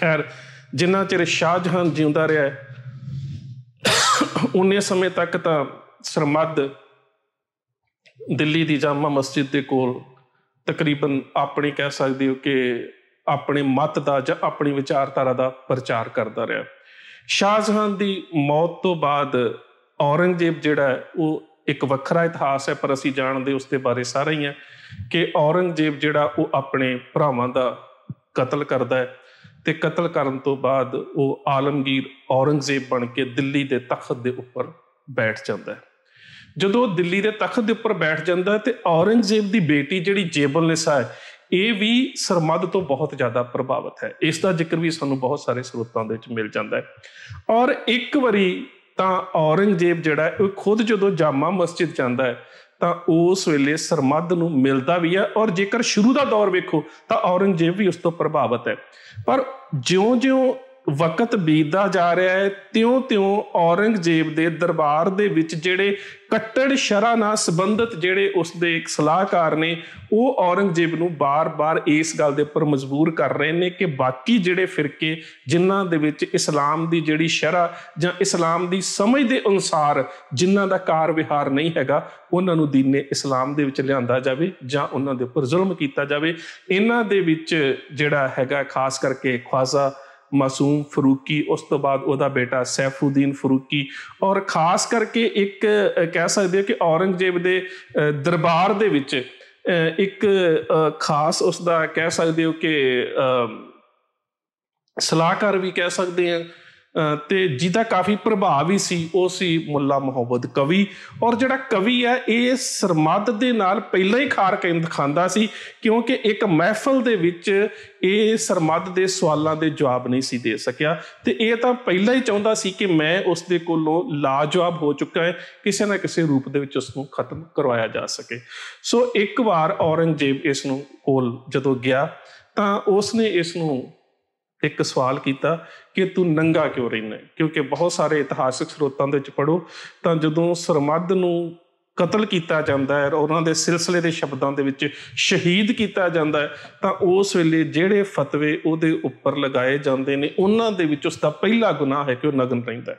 ਖੈਰ ਜਿੰਨਾ ਚਿਰ ਸ਼ਾਹਜਹਾਨ ਜਿਉਂਦਾ ਰਿਹਾ ਉਹਨੇ ਸਮੇਂ ਤੱਕ ਤਾਂ ਸਰਮਦ ਦਿੱਲੀ ਦੀ ਜਾਮਾ ਮਸਜਿਦ ਦੇ ਕੋਲ ਤਕਰੀਬਨ ਆਪਣੇ ਕਹਿ ਸਕਦੇ ਹੋ ਕਿ ਆਪਣੇ ਮਤ ਦਾ ਜਾਂ ਆਪਣੀ ਵਿਚਾਰਧਾਰਾ ਦਾ ਪ੍ਰਚਾਰ ਕਰਦਾ ਰਿਹਾ ਸ਼ਾਹਜਹਾਂ ਦੀ ਮੌਤ ਤੋਂ ਬਾਅਦ ਔਰੰਗਜ਼ੇਬ ਜਿਹੜਾ ਉਹ ਇੱਕ ਵੱਖਰਾ ਇਤਿਹਾਸ ਹੈ ਪਰ ਅਸੀਂ ਜਾਣਦੇ ਉਸ ਦੇ ਬਾਰੇ ਸਾਰਾ ਹੀ ਹੈ ਕਿ ਔਰੰਗਜ਼ੇਬ ਜਿਹੜਾ ਉਹ ਆਪਣੇ ਭਰਾਵਾਂ ਦਾ ਕਤਲ ਕਰਦਾ ਹੈ ਤੇ ਕਤਲ ਕਰਨ ਤੋਂ ਬਾਅਦ ਉਹ ਆਲਮਗੀਰ ਔਰੰਗਜ਼ੇਬ ਬਣ ਕੇ ਦਿੱਲੀ ਦੇ ਤਖਤ ਦੇ ਉੱਪਰ ਬੈਠ ਜਾਂਦਾ ਹੈ ਜਦੋਂ ਦਿੱਲੀ ਦੇ ਤਖਤ ਦੇ ਉੱਪਰ ਬੈਠ ਜਾਂਦਾ ਤੇ ਔਰੰਗਜ਼ੇਬ ਦੀ ਬੇਟੀ ਜਿਹੜੀ ਜੇਬਲ ਨਿਸਾ ਹੈ ਇਹ ਵੀ ਸਰਮਦ ਤੋਂ ਬਹੁਤ ਜ਼ਿਆਦਾ ਪ੍ਰਭਾਵਿਤ ਹੈ ਇਸ ਦਾ ਜ਼ਿਕਰ ਵੀ ਸਾਨੂੰ ਬਹੁਤ ਸਾਰੇ ਸਰੋਤਾਂ ਦੇ ਵਿੱਚ ਮਿਲ ਜਾਂਦਾ ਹੈ ਔਰ ਇੱਕ ਵਾਰੀ ਤਾਂ ਔਰੰਗਜ਼ੇਬ ਜਿਹੜਾ ਉਹ ਖੁਦ ਜਦੋਂ ਜਾਮਾ ਮਸਜਿਦ ਜਾਂਦਾ ਹੈ ਤਾਂ ਉਸ ਵੇਲੇ ਸਰਮਦ ਨੂੰ ਮਿਲਦਾ ਵੀ ਹੈ ਔਰ ਜੇਕਰ ਸ਼ੁਰੂ ਦਾ ਦੌਰ ਵੇਖੋ ਤਾਂ ਔਰੰਗਜ਼ੇਬ ਵੀ ਉਸ ਤੋਂ ਪ੍ਰਭਾਵਿਤ ਹੈ ਪਰ ਜਿਉਂ-ਜਿਉਂ ਵਕਤ ਬੀਤਦਾ ਜਾ ਰਿਹਾ ਹੈ ਤਿਉਂ-ਤਿਉਂ ਔਰੰਗਜ਼ੇਬ ਦੇ ਦਰਬਾਰ ਦੇ ਵਿੱਚ ਜਿਹੜੇ ਕੱਟੜ ਸ਼ਰਾਂ ਨਾਲ ਸੰਬੰਧਿਤ ਜਿਹੜੇ ਉਸ ਦੇ ਇੱਕ ਸਲਾਹਕਾਰ ਨੇ ਉਹ ਔਰੰਗਜ਼ੇਬ ਨੂੰ ਬਾਰ-ਬਾਰ ਇਸ ਗੱਲ ਦੇ ਉੱਪਰ ਮਜਬੂਰ ਕਰ ਰਹੇ ਨੇ ਕਿ ਬਾਕੀ ਜਿਹੜੇ ਫਿਰਕੇ ਜਿਨ੍ਹਾਂ ਦੇ ਵਿੱਚ ਇਸਲਾਮ ਦੀ ਜਿਹੜੀ ਸ਼ਰਾ ਜਾਂ ਇਸਲਾਮ ਦੀ ਸਮਝ ਦੇ ਅਨੁਸਾਰ ਜਿਨ੍ਹਾਂ ਦਾ ਕਾਰ-ਵਿਹਾਰ ਨਹੀਂ ਹੈਗਾ ਉਹਨਾਂ ਨੂੰ ਦੀਨੇ ਇਸਲਾਮ ਦੇ ਵਿੱਚ ਲਿਆਂਦਾ ਜਾਵੇ ਜਾਂ ਉਹਨਾਂ ਦੇ ਉੱਪਰ ਜ਼ੁਲਮ ਕੀਤਾ ਜਾਵੇ ਇਹਨਾਂ ਦੇ ਵਿੱਚ ਜਿਹੜਾ ਹੈਗਾ ਖਾਸ ਕਰਕੇ ਖਵਾਜ਼ਾ ਮਾਸੂਮ ਫਰੂਕੀ ਉਸ ਤੋਂ ਬਾਅਦ ਉਹਦਾ ਬੇਟਾ ਸੈਫੂਦੀਨ ਫਰੂਕੀ ਔਰ ਖਾਸ ਕਰਕੇ ਇੱਕ ਕਹਿ ਸਕਦੇ ਹੋ ਕਿ ਔਰੰਗਜ਼ੇਬ ਦੇ ਦਰਬਾਰ ਦੇ ਵਿੱਚ ਇੱਕ ਖਾਸ ਉਸ ਦਾ ਕਹਿ ਸਕਦੇ ਹੋ ਕਿ ਸਲਾਹਕਾਰ ਵੀ ਕਹਿ ਸਕਦੇ ਆ ਤੇ ਜਿਹਦਾ ਕਾਫੀ ਪ੍ਰਭਾਵ ਵੀ ਸੀ ਉਹ ਸੀ ਮੁੱਲਾ ਮੁਹੰਮਦ ਕਵੀ ਔਰ ਜਿਹੜਾ ਕਵੀ ਹੈ ਇਹ ਸਰਮਦ ਦੇ ਨਾਲ ਪਹਿਲਾਂ ਹੀ ਖਾਰ ਖਾਂਦਾ ਸੀ ਕਿਉਂਕਿ ਇੱਕ ਮਹਿਫਲ ਦੇ ਵਿੱਚ ਇਹ ਸਰਮਦ ਦੇ ਸਵਾਲਾਂ ਦੇ ਜਵਾਬ ਨਹੀਂ ਸੀ ਦੇ ਸਕਿਆ ਤੇ ਇਹ ਤਾਂ ਪਹਿਲਾਂ ਹੀ ਚਾਹੁੰਦਾ ਸੀ ਕਿ ਮੈਂ ਉਸ ਦੇ ਕੋਲੋਂ ਲਾਜਵਾਬ ਹੋ ਚੁੱਕਾ ਹੈ ਕਿਸੇ ਨਾ ਕਿਸੇ ਰੂਪ ਦੇ ਵਿੱਚ ਉਸ ਨੂੰ ਖਤਮ ਕਰਵਾਇਆ ਜਾ ਸਕੇ ਸੋ ਇੱਕ ਵਾਰ ਔਰੰਗਜ਼ੇਬ ਇਸ ਨੂੰ ਕੋਲ ਜਦੋਂ ਗਿਆ ਤਾਂ ਉਸ ਨੇ ਇਸ ਨੂੰ ਇੱਕ ਸਵਾਲ ਕੀਤਾ ਕਿ ਤੂੰ ਨੰਗਾ ਕਿਉਂ ਰਹਿੰਦਾ ਕਿਉਂਕਿ ਬਹੁਤ ਸਾਰੇ ਇਤਿਹਾਸਿਕ ਸਰੋਤਾਂ ਦੇ ਵਿੱਚ ਪੜੋ ਤਾਂ ਜਦੋਂ ਸਰਮਦ ਨੂੰ ਕਤਲ ਕੀਤਾ ਜਾਂਦਾ ਹੈ ਉਹਨਾਂ ਦੇ ਸਿਲਸਿਲੇ ਦੇ ਸ਼ਬਦਾਂ ਦੇ ਵਿੱਚ ਸ਼ਹੀਦ ਕੀਤਾ ਜਾਂਦਾ ਹੈ ਤਾਂ ਉਸ ਵੇਲੇ ਜਿਹੜੇ ਫਤਵੇ ਉਹਦੇ ਉੱਪਰ ਲਗਾਏ ਜਾਂਦੇ ਨੇ ਉਹਨਾਂ ਦੇ ਵਿੱਚ ਉਸ ਦਾ ਪਹਿਲਾ ਗੁਨਾਹ ਹੈ ਕਿ ਉਹ ਨਗਨ ਰਹਿੰਦਾ ਹੈ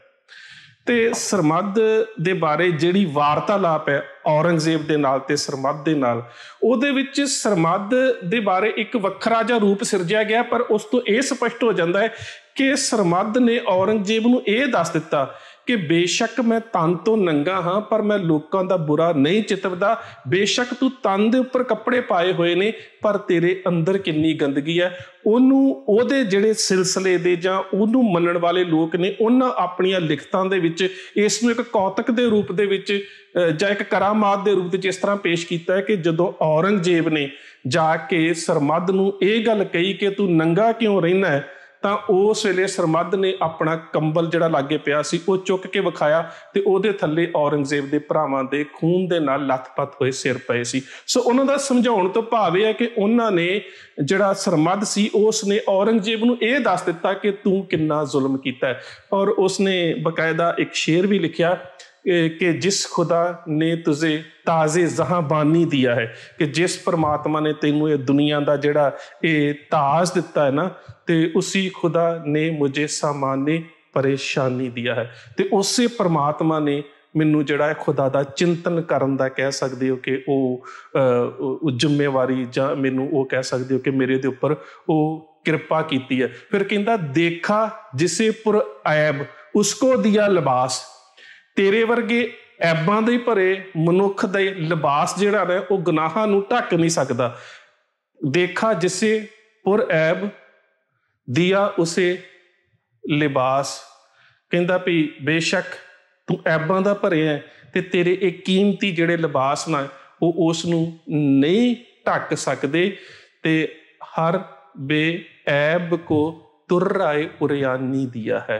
ਤੇ ਸਰਮਦ ਦੇ ਬਾਰੇ ਜਿਹੜੀ ਵਾਰਤਾਲਾਪ ਹੈ ਔਰੰਗਜ਼ੇਬ ਦੇ ਨਾਲ ਤੇ ਸਰਮਦ ਦੇ ਨਾਲ ਉਹਦੇ ਵਿੱਚ ਸਰਮਦ ਦੇ ਬਾਰੇ ਇੱਕ ਵੱਖਰਾ ਜਿਹਾ ਰੂਪ ਸਿਰਜਿਆ ਗਿਆ ਪਰ ਉਸ ਤੋਂ ਇਹ ਸਪਸ਼ਟ ਹੋ ਜਾਂਦਾ ਹੈ ਕਿ ਸਰਮਦ ਨੇ ਔਰੰਗਜ਼ੇਬ ਨੂੰ ਇਹ ਦੱਸ ਦਿੱਤਾ ਕਿ ਬੇਸ਼ੱਕ ਮੈਂ ਤਨ ਤੋਂ ਨੰਗਾ ਹਾਂ ਪਰ ਮੈਂ ਲੋਕਾਂ ਦਾ ਬੁਰਾ ਨਹੀਂ ਚਿਤਵਦਾ ਬੇਸ਼ੱਕ ਤੂੰ ਤਨ ਦੇ ਉੱਪਰ ਕੱਪੜੇ ਪਾਏ ਹੋਏ ਨੇ ਪਰ ਤੇਰੇ ਅੰਦਰ ਕਿੰਨੀ ਗੰਦਗੀ ਹੈ ਉਹਨੂੰ ਉਹਦੇ ਜਿਹੜੇ ਸਿਲਸਿਲੇ ਦੇ ਜਾਂ ਉਹਨੂੰ ਮੰਨਣ ਵਾਲੇ ਲੋਕ ਨੇ ਉਹਨਾਂ ਆਪਣੀਆਂ ਲਿਖਤਾਂ ਦੇ ਵਿੱਚ ਇਸ ਨੂੰ ਇੱਕ ਕੌਤਕ ਦੇ ਰੂਪ ਦੇ ਵਿੱਚ ਜਾਂ ਇੱਕ ਕਰਾਮਾਤ ਦੇ ਰੂਪ ਦੇ ਵਿੱਚ ਇਸ ਤਰ੍ਹਾਂ ਪੇਸ਼ ਕੀਤਾ ਹੈ ਕਿ ਜਦੋਂ ਔਰੰਗਜ਼ੇਬ ਨੇ ਜਾ ਕੇ ਸਰਮਦ ਨੂੰ ਇਹ ਗੱਲ ਕਹੀ ਕਿ ਤੂੰ ਨੰਗਾ ਕਿਉਂ ਰਹਿਣਾ ਹੈ ਤਾਂ ਉਸ ਵੇਲੇ ਸਰਮਦ ਨੇ ਆਪਣਾ ਕੰਬਲ ਜਿਹੜਾ ਲਾਗੇ ਪਿਆ ਸੀ ਉਹ ਚੁੱਕ ਕੇ ਵਿਖਾਇਆ ਤੇ ਉਹਦੇ ਥੱਲੇ ਔਰੰਗਜ਼ੇਬ ਦੇ ਭਰਾਵਾਂ ਦੇ ਖੂਨ ਦੇ ਨਾਲ ਲੱਥਪੱਥ ਹੋਏ ਸਿਰ ਪਏ ਸੀ ਸੋ ਉਹਨਾਂ ਦਾ ਸਮਝਾਉਣ ਤੋਂ ਭਾਵ ਇਹ ਹੈ ਕਿ ਉਹਨਾਂ ਨੇ ਜਿਹੜਾ ਸਰਮਦ ਸੀ ਉਸ ਨੇ ਔਰੰਗਜ਼ੇਬ ਨੂੰ ਇਹ ਦੱਸ ਦਿੱਤਾ ਕਿ ਤੂੰ ਕਿੰਨਾ ਜ਼ੁਲਮ ਕੀਤਾ ਔਰ ਉਸ ਨੇ ਬਕਾਇਦਾ ਇੱਕ ਸ਼ੇਰ ਵੀ ਲਿਖਿਆ ਕਿ ਜਿਸ ਖੁਦਾ ਨੇ ਤੁਝੇ ਤਾਜ਼ੇ ਜ਼ਹਾਬਾਨੀ ਦਿਆ ਹੈ ਕਿ ਜਿਸ ਪਰਮਾਤਮਾ ਨੇ ਤੈਨੂੰ ਇਹ ਦੁਨੀਆ ਦਾ ਜਿਹੜਾ ਇਹ ਤਾਜ਼ ਦਿੱਤਾ ਹੈ ਨਾ ਤੇ ਉਸੇ ਖੁਦਾ ਨੇ ਮੁਝੇ ਸਾਮਾਨੇ ਪਰੇਸ਼ਾਨੀ ਦਿਆ ਹੈ ਤੇ ਉਸੇ ਪਰਮਾਤਮਾ ਨੇ ਮੈਨੂੰ ਜਿਹੜਾ ਹੈ ਖੁਦਾ ਦਾ ਚਿੰਤਨ ਕਰਨ ਦਾ ਕਹਿ ਸਕਦੇ ਹੋ ਕਿ ਉਹ ਜ਼ਿੰਮੇਵਾਰੀ ਜਾਂ ਮੈਨੂੰ ਉਹ ਕਹਿ ਸਕਦੇ ਹੋ ਕਿ ਮੇਰੇ ਦੇ ਉੱਪਰ ਉਹ ਕਿਰਪਾ ਕੀਤੀ ਹੈ ਫਿਰ ਕਹਿੰਦਾ ਦੇਖਾ ਜਿਸੇ ਪੁਰ ਐਬ ਉਸਕੋ ਦਿਆ ਲਿਬਾਸ ਤੇਰੇ ਵਰਗੇ ਐਬਾਂ ਦੇ ਭਰੇ ਮਨੁੱਖ ਦਾ ਲਿਬਾਸ ਜਿਹੜਾ ਹੈ ਉਹ ਗੁਨਾਹਾਂ ਨੂੰ ਢੱਕ ਨਹੀਂ ਸਕਦਾ ਦੇਖਾ ਜਿਸੇ ਪੁਰ ਐਬ ਦਿਆ ਉਸੇ ਲਿਬਾਸ ਕਹਿੰਦਾ ਵੀ ਬੇਸ਼ੱਕ ਤੂੰ ਐਬਾਂ ਦਾ ਭਰਿਆ ਹੈ ਤੇ ਤੇਰੇ ਇਹ ਕੀਮਤੀ ਜਿਹੜੇ ਲਿਬਾਸ ਨਾ ਉਹ ਉਸ ਨੂੰ ਨਹੀਂ ਢੱਕ ਸਕਦੇ ਤੇ ਹਰ ਬੇਐਬ ਕੋ ਤੁਰਰਾਏ ਉਰਿਆਨੀ ਦਿਆ ਹੈ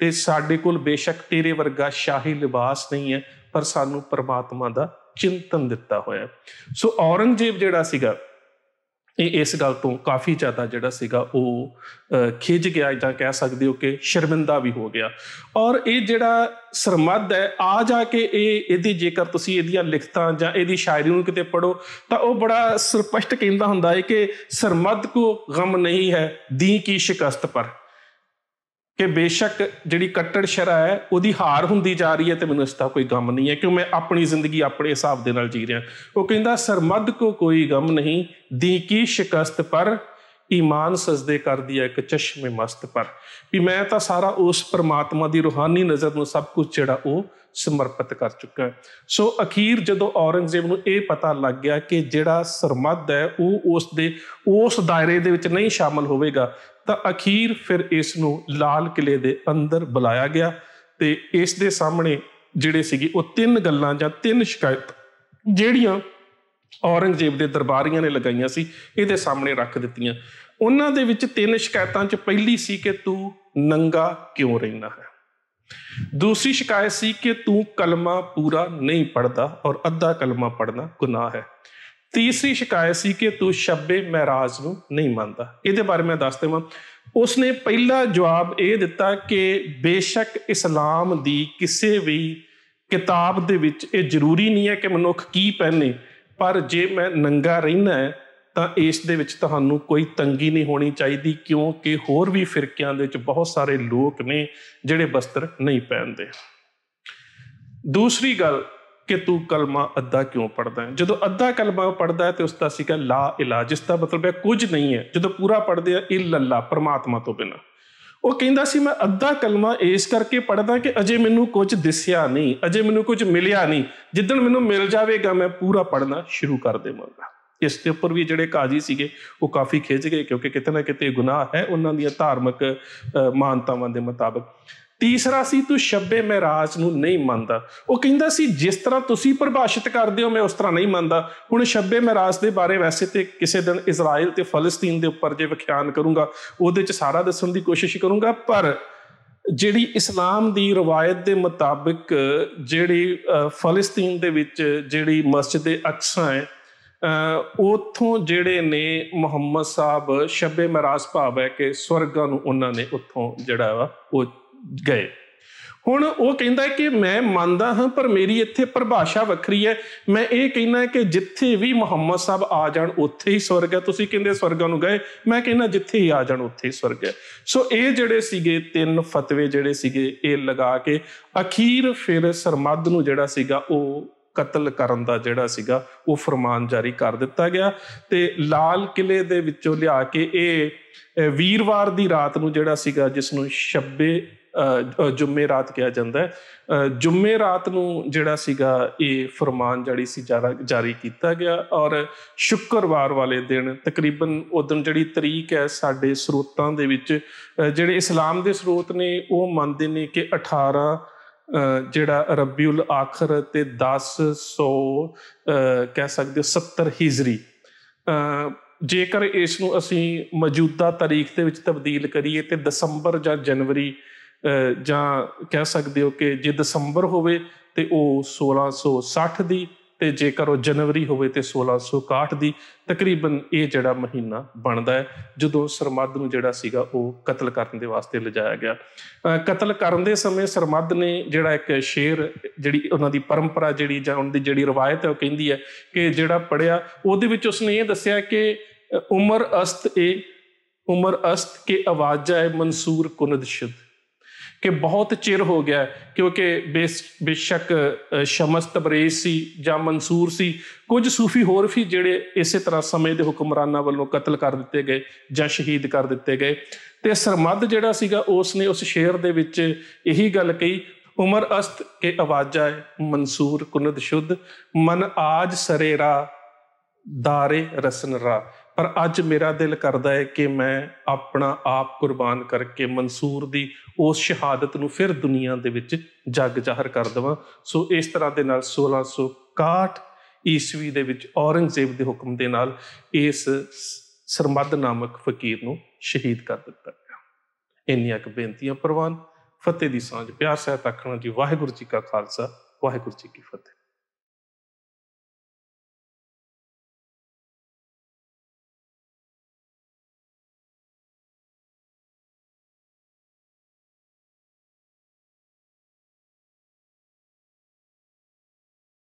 ਤੇ ਸਾਡੇ ਕੋਲ ਬੇਸ਼ੱਕ ਤੇਰੇ ਵਰਗਾ ਸ਼ਾਹੀ ਲਿਬਾਸ ਨਹੀਂ ਹੈ ਪਰ ਸਾਨੂੰ ਪਰਮਾਤਮਾ ਦਾ ਚਿੰਤਨ ਦਿੱਤਾ ਹੋਇਆ ਸੋ ਔਰੰਗਜ਼ੇਬ ਜਿਹੜਾ ਸੀਗਾ ਇਹ ਇਸ ਗੱਲ ਤੋਂ ਕਾਫੀ ਜ਼ਿਆਦਾ ਜਿਹੜਾ ਸੀਗਾ ਉਹ ਖਿੱਜ ਗਿਆ ਜਾਂ ਕਹਿ ਸਕਦੇ ਹੋ ਕਿ ਸ਼ਰਮਿੰਦਾ ਵੀ ਹੋ ਗਿਆ ਔਰ ਇਹ ਜਿਹੜਾ ਸਰਮਦ ਹੈ ਆ ਜਾ ਕੇ ਇਹ ਇਹਦੀ ਜੇਕਰ ਤੁਸੀਂ ਇਹਦੀਆਂ ਲਿਖਤਾਂ ਜਾਂ ਇਹਦੀ ਸ਼ਾਇਰੀ ਨੂੰ ਕਿਤੇ ਪੜੋ ਤਾਂ ਉਹ ਬੜਾ ਸਰਪਸ਼ਟ ਕਹਿੰਦਾ ਹੁੰਦਾ ਹੈ ਕਿ ਸਰਮਦ ਕੋ ਗਮ ਨਹੀਂ ਹੈ ਦੀ ਕੀ ਸ਼ਿਕਸਤ ਪਰ ਕਿ ਬੇਸ਼ੱਕ ਜਿਹੜੀ ਕੱਟੜ ਸ਼ਰਾ ਹੈ ਉਹਦੀ ਹਾਰ ਹੁੰਦੀ ਜਾ ਰਹੀ ਹੈ ਤੇ ਮੈਨੂੰ ਇਸ ਦਾ ਕੋਈ ਗਮ ਨਹੀਂ ਹੈ ਕਿਉਂ ਮੈਂ ਆਪਣੀ ਜ਼ਿੰਦਗੀ ਆਪਣੇ ਹਿਸਾਬ ਦੇ ਨਾਲ ਜੀ ਰਿਹਾ ਉਹ ਕਹਿੰਦਾ ਸਰਮਦ ਕੋ ਕੋਈ ਗਮ ਨਹੀਂ ਦੀ ਕੀ ਸ਼ਿਕਸਤ ਪਰ ਈਮਾਨ ਸਜਦੇ ਕਰ ਦਿਆ ਇੱਕ ਚਸ਼ਮੇ ਮਸਤ ਪਰ ਵੀ ਮੈਂ ਤਾਂ ਸਾਰਾ ਉਸ ਪਰਮਾਤਮਾ ਦੀ ਰੂਹਾਨੀ ਨਜ਼ਰ ਨੂੰ ਸਭ ਕੁਝ ਜਿਹੜਾ ਉਹ ਸਮਰਪਿਤ ਕਰ ਚੁੱਕਾ ਸੋ ਅਖੀਰ ਜਦੋਂ ਔਰੰਗਜ਼ੇਬ ਨੂੰ ਇਹ ਪਤਾ ਲੱਗ ਗਿਆ ਕਿ ਜਿਹੜਾ ਸਰਮਦ ਹੈ ਉਹ ਉਸ ਦੇ ਉਸ ਦਾਇਰੇ ਦੇ ਵਿੱਚ ਨਹੀਂ ਸ਼ਾਮਲ ਹੋਵੇਗਾ ਤਾਂ ਅਖੀਰ ਫਿਰ ਇਸ ਨੂੰ ਲਾਲ ਕਿਲੇ ਦੇ ਅੰਦਰ ਬੁਲਾਇਆ ਗਿਆ ਤੇ ਇਸ ਦੇ ਸਾਹਮਣੇ ਜਿਹੜੇ ਸੀਗੇ ਉਹ ਤਿੰਨ ਗੱਲਾਂ ਜਾਂ ਤਿੰਨ ਸ਼ਿਕਾਇਤ ਜਿਹੜੀਆਂ ਔਰੰਗਜ਼ੇਬ ਦੇ ਦਰਬਾਰੀਆਂ ਨੇ ਲਗਾਈਆਂ ਸੀ ਇਹਦੇ ਸਾਹਮਣੇ ਰੱਖ ਦਿੱਤੀਆਂ ਉਹਨਾਂ ਦੇ ਵਿੱਚ ਤਿੰਨ ਸ਼ਿਕਾਇਤਾਂ 'ਚ ਪਹਿਲੀ ਸੀ ਕਿ ਤੂੰ ਨੰਗਾ ਕਿਉਂ ਰਹਿਣਾ ਹੈ ਦੂਸਰੀ ਸ਼ਿਕਾਇਤ ਸੀ ਕਿ ਤੂੰ ਕਲਮਾ ਪੂਰਾ ਨਹੀਂ ਪੜਦਾ ਔਰ ਅੱਧਾ ਕਲਮਾ ਪੜਨਾ ਗੁਨਾਹ ਹੈ ਤੀਸਰੀ ਸ਼ਿਕਾਇਤ ਸੀ ਕਿ ਤੂੰ ਸ਼ਬੇ ਮਹਿਰਾਜ ਨੂੰ ਨਹੀਂ ਮੰਨਦਾ ਇਹਦੇ ਬਾਰੇ ਮੈਂ ਦੱਸ ਦੇਵਾਂ ਉਸਨੇ ਪਹਿਲਾ ਜਵਾਬ ਇਹ ਦਿੱਤਾ ਕਿ ਬੇਸ਼ੱਕ ਇਸਲਾਮ ਦੀ ਕਿਸੇ ਵੀ ਕਿਤਾਬ ਦੇ ਵਿੱਚ ਇਹ ਜ਼ਰੂਰੀ ਨਹੀਂ ਹੈ ਕਿ ਮਨੁੱਖ ਕੀ ਪਹਿਨੇ ਪਰ ਜੇ ਮੈਂ ਨੰਗਾ ਰਹਿਣਾ ਤਾਂ ਇਸ ਦੇ ਵਿੱਚ ਤੁਹਾਨੂੰ ਕੋਈ ਤੰਗੀ ਨਹੀਂ ਹੋਣੀ ਚਾਹੀਦੀ ਕਿਉਂਕਿ ਹੋਰ ਵੀ ਫਿਰਕਿਆਂ ਦੇ ਵਿੱਚ ਬਹੁਤ ਸਾਰੇ ਲੋਕ ਨੇ ਜਿਹੜੇ ਬਸਤਰ ਨਹੀਂ ਪਹਿਨਦੇ ਦੂਸਰੀ ਗੱਲ ਕਿ ਤੂੰ ਕਲਮਾ ਅੱਧਾ ਕਿਉਂ ਪੜਦਾ ਹੈ ਜਦੋਂ ਅੱਧਾ ਕਲਮਾ ਪੜਦਾ ਹੈ ਤੇ ਉਸ ਦਾ ਸੀਗਾ ਲਾ ਇਲਾ ਜਿਸ ਦਾ ਮਤਲਬ ਹੈ ਕੁਝ ਨਹੀਂ ਹੈ ਜਦੋਂ ਪੂਰਾ ਪੜਦੇ ਆ ਇਲ ਪਰਮਾਤਮਾ ਤੋਂ ਬਿਨਾ ਉਹ ਕਹਿੰਦਾ ਸੀ ਮੈਂ ਅੱਧਾ ਕਲਮਾ ਇਸ ਕਰਕੇ ਪੜਦਾ ਕਿ ਅਜੇ ਮੈਨੂੰ ਕੁਝ ਦਿਸਿਆ ਨਹੀਂ ਅਜੇ ਮੈਨੂੰ ਕੁਝ ਮਿਲਿਆ ਨਹੀਂ ਜਿੱਦਣ ਮੈਨੂੰ ਮਿਲ ਜਾਵੇਗਾ ਮੈਂ ਪੂਰਾ ਪੜਨਾ ਸ਼ੁਰੂ ਕਰ ਦੇਵਾਂਗਾ ਇਸ ਦੇ ਉੱਪਰ ਵੀ ਜਿਹੜੇ ਕਾਜੀ ਸੀਗੇ ਉਹ ਕਾਫੀ ਖਿੱਚ ਗਏ ਕਿਉਂਕਿ ਕਿਤੇ ਨਾ ਕਿਤੇ ਗੁਨਾਹ ਹੈ ਉਹਨਾਂ ਦੀਆਂ ਧਾਰਮਿਕ ਮਾਨਤਾਵਾਂ ਦੇ ਮੁਤਾਬਕ ਤੀਸਰਾ ਸੀ ਤੂੰ ਸ਼ੱਬੇ ਮਹਿਰਾਜ ਨੂੰ ਨਹੀਂ ਮੰਨਦਾ ਉਹ ਕਹਿੰਦਾ ਸੀ ਜਿਸ ਤਰ੍ਹਾਂ ਤੁਸੀਂ ਪਰਿਭਾਸ਼ਿਤ ਕਰਦੇ ਹੋ ਮੈਂ ਉਸ ਤਰ੍ਹਾਂ ਨਹੀਂ ਮੰਨਦਾ ਹੁਣ ਸ਼ੱਬੇ ਮਹਿਰਾਜ ਦੇ ਬਾਰੇ ਵੈਸੇ ਤੇ ਕਿਸੇ ਦਿਨ ਇਜ਼ਰਾਈਲ ਤੇ ਫਲਸਤੀਨ ਦੇ ਉੱਪਰ ਜੇ ਵਿਖਿਆਨ ਕਰੂੰਗਾ ਉਹਦੇ ਚ ਸਾਰਾ ਦੱਸਣ ਦੀ ਕੋਸ਼ਿਸ਼ ਕਰੂੰਗਾ ਪਰ ਜਿਹੜੀ ਇਸਲਾਮ ਦੀ ਰਵਾਇਤ ਦੇ ਮੁਤਾਬਕ ਜਿਹੜੀ ਫਲਸਤੀਨ ਦੇ ਵਿੱਚ ਜਿਹੜੀ ਮਸਜਿਦ ਦੇ ਅਕਸਾ ਹੈ ਉਥੋਂ ਜਿਹੜੇ ਨੇ ਮੁਹੰਮਦ ਸਾਹਿਬ ਸ਼ਬੇ ਮਰਾਸ ਭਾਵ ਹੈ ਕਿ ਸਵਰਗਾਂ ਨੂੰ ਉਹਨਾਂ ਨੇ ਉਥੋਂ ਜਿਹੜਾ ਵਾ ਉਹ ਗਏ ਹੁਣ ਉਹ ਕਹਿੰਦਾ ਕਿ ਮੈਂ ਮੰਨਦਾ ਹਾਂ ਪਰ ਮੇਰੀ ਇੱਥੇ ਪਰਿਭਾਸ਼ਾ ਵੱਖਰੀ ਹੈ ਮੈਂ ਇਹ ਕਹਿੰਦਾ ਕਿ ਜਿੱਥੇ ਵੀ ਮੁਹੰਮਦ ਸਾਹਿਬ ਆ ਜਾਣ ਉੱਥੇ ਹੀ ਸਵਰਗ ਹੈ ਤੁਸੀਂ ਕਹਿੰਦੇ ਸਵਰਗਾਂ ਨੂੰ ਗਏ ਮੈਂ ਕਹਿੰਦਾ ਜਿੱਥੇ ਹੀ ਆ ਜਾਣ ਉੱਥੇ ਹੀ ਸਵਰਗ ਹੈ ਸੋ ਇਹ ਜਿਹੜੇ ਸੀਗੇ ਤਿੰਨ ਫਤਵੇ ਜਿਹੜੇ ਸੀਗੇ ਇਹ ਲਗਾ ਕੇ ਅਖੀਰ ਫਿਰ ਸਰਮਦ ਨੂੰ ਜਿਹੜਾ ਸੀਗਾ ਉਹ ਕਤਲ ਕਰਨ ਦਾ ਜਿਹੜਾ ਸੀਗਾ ਉਹ ਫਰਮਾਨ ਜਾਰੀ ਕਰ ਦਿੱਤਾ ਗਿਆ ਤੇ ਲਾਲ ਕਿਲੇ ਦੇ ਵਿੱਚੋਂ ਲਿਆ ਕੇ ਇਹ ਵੀਰਵਾਰ ਦੀ ਰਾਤ ਨੂੰ ਜਿਹੜਾ ਸੀਗਾ ਜਿਸ ਨੂੰ ਸ਼ੱਬੇ ਜੁਮੇ ਰਾਤ ਕਿਹਾ ਜਾਂਦਾ ਹੈ ਜੁਮੇ ਰਾਤ ਨੂੰ ਜਿਹੜਾ ਸੀਗਾ ਇਹ ਫਰਮਾਨ ਜਿਹੜੀ ਸੀ ਜਾਰੀ ਕੀਤਾ ਗਿਆ ਔਰ ਸ਼ੁੱਕਰਵਾਰ ਵਾਲੇ ਦਿਨ ਤਕਰੀਬਨ ਉਦੋਂ ਜਿਹੜੀ ਤਰੀਕ ਹੈ ਸਾਡੇ ਸਰੋਤਾਂ ਦੇ ਵਿੱਚ ਜਿਹੜੇ ਇਸਲਾਮ ਦੇ ਸਰੋਤ ਨੇ ਉਹ ਮੰਨਦੇ ਨੇ ਕਿ 18 ਜਿਹੜਾ ਰਬੀਉਲ ਆਖਰ ਤੇ 100 ਕਹਿ ਸਕਦੇ 70 ਹਿਜਰੀ ਜੇਕਰ ਇਸ ਨੂੰ ਅਸੀਂ ਮੌਜੂਦਾ ਤਾਰੀਖ ਦੇ ਵਿੱਚ ਤਬਦੀਲ ਕਰੀਏ ਤੇ ਦਸੰਬਰ ਜਾਂ ਜਨਵਰੀ ਜਾਂ ਕਹਿ ਸਕਦੇ ਹੋ ਕਿ ਜੇ ਦਸੰਬਰ ਹੋਵੇ ਤੇ ਉਹ 1660 ਦੀ ਤੇ ਜੇਕਰ ਉਹ ਜਨਵਰੀ ਹੋਵੇ ਤੇ 1661 ਦੀ ਤਕਰੀਬਨ ਇਹ ਜਿਹੜਾ ਮਹੀਨਾ ਬਣਦਾ ਹੈ ਜਦੋਂ ਸਰਮਦ ਨੂੰ ਜਿਹੜਾ ਸੀਗਾ ਉਹ ਕਤਲ ਕਰਨ ਦੇ ਵਾਸਤੇ ਲਿਜਾਇਆ ਗਿਆ ਕਤਲ ਕਰਨ ਦੇ ਸਮੇਂ ਸਰਮਦ ਨੇ ਜਿਹੜਾ ਇੱਕ ਸ਼ੇਰ ਜਿਹੜੀ ਉਹਨਾਂ ਦੀ ਪਰੰਪਰਾ ਜਿਹੜੀ ਜਾਂ ਉਹਨਾਂ ਦੀ ਜਿਹੜੀ ਰਵਾਇਤ ਹੈ ਉਹ ਕਹਿੰਦੀ ਹੈ ਕਿ ਜਿਹੜਾ ਪੜਿਆ ਉਹਦੇ ਵਿੱਚ ਉਸਨੇ ਇਹ ਦੱਸਿਆ ਕਿ ਉਮਰ ਅਸਤ ਏ ਉਮਰ ਅਸਤ ਕੇ ਆਵਾਜ਼ਾਏ ਮਨਸੂਰ ਕੁਨਦ ਕਿ ਬਹੁਤ ਚਿਰ ਹੋ ਗਿਆ ਕਿਉਂਕਿ ਬੇਸ਼ੱਕ ਸ਼ਮਸ ਤਬਰੇਜ਼ ਸੀ ਜਾਂ ਮਨਸੂਰ ਸੀ ਕੁਝ ਸੂਫੀ ਹੋਰ ਵੀ ਜਿਹੜੇ ਇਸੇ ਤਰ੍ਹਾਂ ਸਮੇਂ ਦੇ ਹੁਕਮਰਾਨਾਂ ਵੱਲੋਂ ਕਤਲ ਕਰ ਦਿੱਤੇ ਗਏ ਜਾਂ ਸ਼ਹੀਦ ਕਰ ਦਿੱਤੇ ਗਏ ਤੇ ਸਰਮਦ ਜਿਹੜਾ ਸੀਗਾ ਉਸ ਨੇ ਉਸ ਸ਼ੇਰ ਦੇ ਵਿੱਚ ਇਹੀ ਗੱਲ ਕਹੀ ਉਮਰ ਅਸਤ ਕੇ ਆਵਾਜ਼ਾਂ ਮਨਸੂਰ ਕੁਨਦ ਸ਼ੁੱਧ ਮਨ ਆਜ ਸਰੇਰਾ ਦਾਰੇ ਰਸਨਰਾ ਪਰ ਅੱਜ ਮੇਰਾ ਦਿਲ ਕਰਦਾ ਹੈ ਕਿ ਮੈਂ ਆਪਣਾ ਆਪ ਕੁਰਬਾਨ ਕਰਕੇ ਮਨਸੂਰ ਦੀ ਉਸ ਸ਼ਹਾਦਤ ਨੂੰ ਫਿਰ ਦੁਨੀਆ ਦੇ ਵਿੱਚ ਜਗ ਜ਼ਾਹਰ ਕਰ ਦਵਾਂ ਸੋ ਇਸ ਤਰ੍ਹਾਂ ਦੇ ਨਾਲ 1661 ਈਸਵੀ ਦੇ ਵਿੱਚ ਔਰੰਗਜ਼ੇਬ ਦੇ ਹੁਕਮ ਦੇ ਨਾਲ ਇਸ ਸਰਮਦ ਨਾਮਕ ਫਕੀਰ ਨੂੰ ਸ਼ਹੀਦ ਕਰ ਦਿੱਤਾ ਗਿਆ ਇੰਨੀਆਂ ਕੁ ਬੇਨਤੀਆਂ ਪ੍ਰਵਾਨ ਫਤਿਹ ਦੀ ਸਾਂਝ ਪਿਆਰ ਸਹਿਤ ਆਖਣਾ ਜੀ ਵਾਹਿਗੁਰੂ ਜੀ ਕਾ ਖਾਲਸਾ ਵਾਹਿਗੁਰੂ ਜੀ ਕੀ ਫਤਿਹ